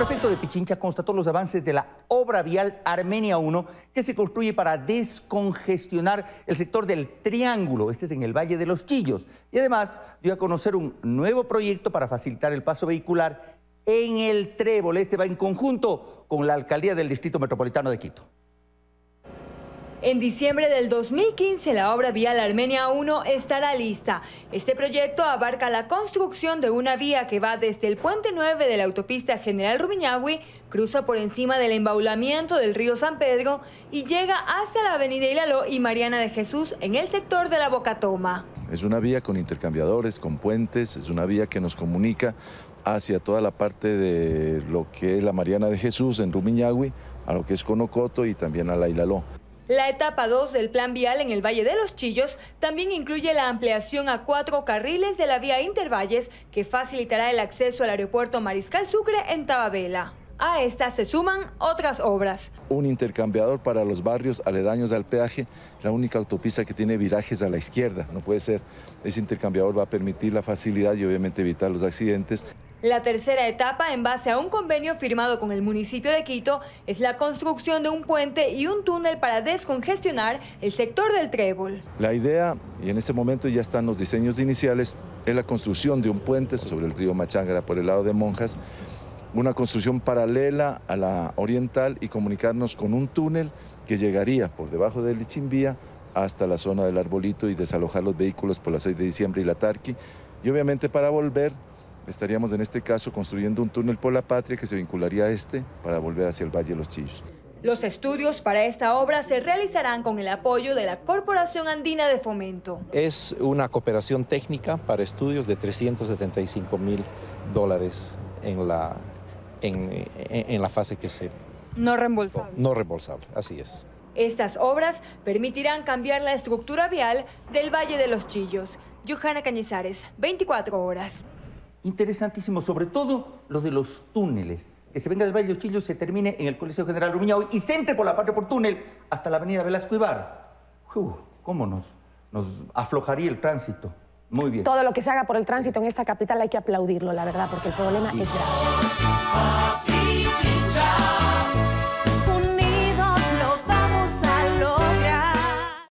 El prefecto de Pichincha constató los avances de la obra vial Armenia 1 que se construye para descongestionar el sector del Triángulo, este es en el Valle de los Chillos, y además dio a conocer un nuevo proyecto para facilitar el paso vehicular en el Trébol. Este va en conjunto con la Alcaldía del Distrito Metropolitano de Quito. En diciembre del 2015, la obra vía la Armenia 1 estará lista. Este proyecto abarca la construcción de una vía que va desde el puente 9 de la autopista General Rumiñahui, cruza por encima del embaulamiento del río San Pedro y llega hasta la avenida Hilaló y Mariana de Jesús en el sector de la Bocatoma. Es una vía con intercambiadores, con puentes, es una vía que nos comunica hacia toda la parte de lo que es la Mariana de Jesús en Rumiñahui, a lo que es Conocoto y también a la Hilaló. La etapa 2 del plan vial en el Valle de los Chillos también incluye la ampliación a cuatro carriles de la vía Intervalles que facilitará el acceso al aeropuerto Mariscal Sucre en Tababela. A estas se suman otras obras. Un intercambiador para los barrios aledaños al peaje, la única autopista que tiene virajes a la izquierda, no puede ser. Ese intercambiador va a permitir la facilidad y obviamente evitar los accidentes. La tercera etapa, en base a un convenio firmado con el municipio de Quito, es la construcción de un puente y un túnel para descongestionar el sector del Trébol. La idea, y en este momento ya están los diseños iniciales, es la construcción de un puente sobre el río Machangara por el lado de Monjas, una construcción paralela a la oriental y comunicarnos con un túnel que llegaría por debajo del Lichimbía hasta la zona del Arbolito y desalojar los vehículos por la 6 de diciembre y la Tarqui. Y obviamente para volver Estaríamos en este caso construyendo un túnel por la patria que se vincularía a este para volver hacia el Valle de los Chillos. Los estudios para esta obra se realizarán con el apoyo de la Corporación Andina de Fomento. Es una cooperación técnica para estudios de 375 mil dólares en la, en, la fase que se... No reembolsable. No reembolsable, así es. Estas obras permitirán cambiar la estructura vial del Valle de los Chillos. Johanna Cañizares, 24 horas. Interesantísimo, sobre todo lo de los túneles. Que se venga del Valle de Chillos, se termine en el Colegio General Rumiñao y se entre por la parte por túnel hasta la Avenida Velasco Ibar. ¿Cómo nos, nos aflojaría el tránsito? Muy bien. Todo lo que se haga por el tránsito en esta capital hay que aplaudirlo, la verdad, porque el problema es grave.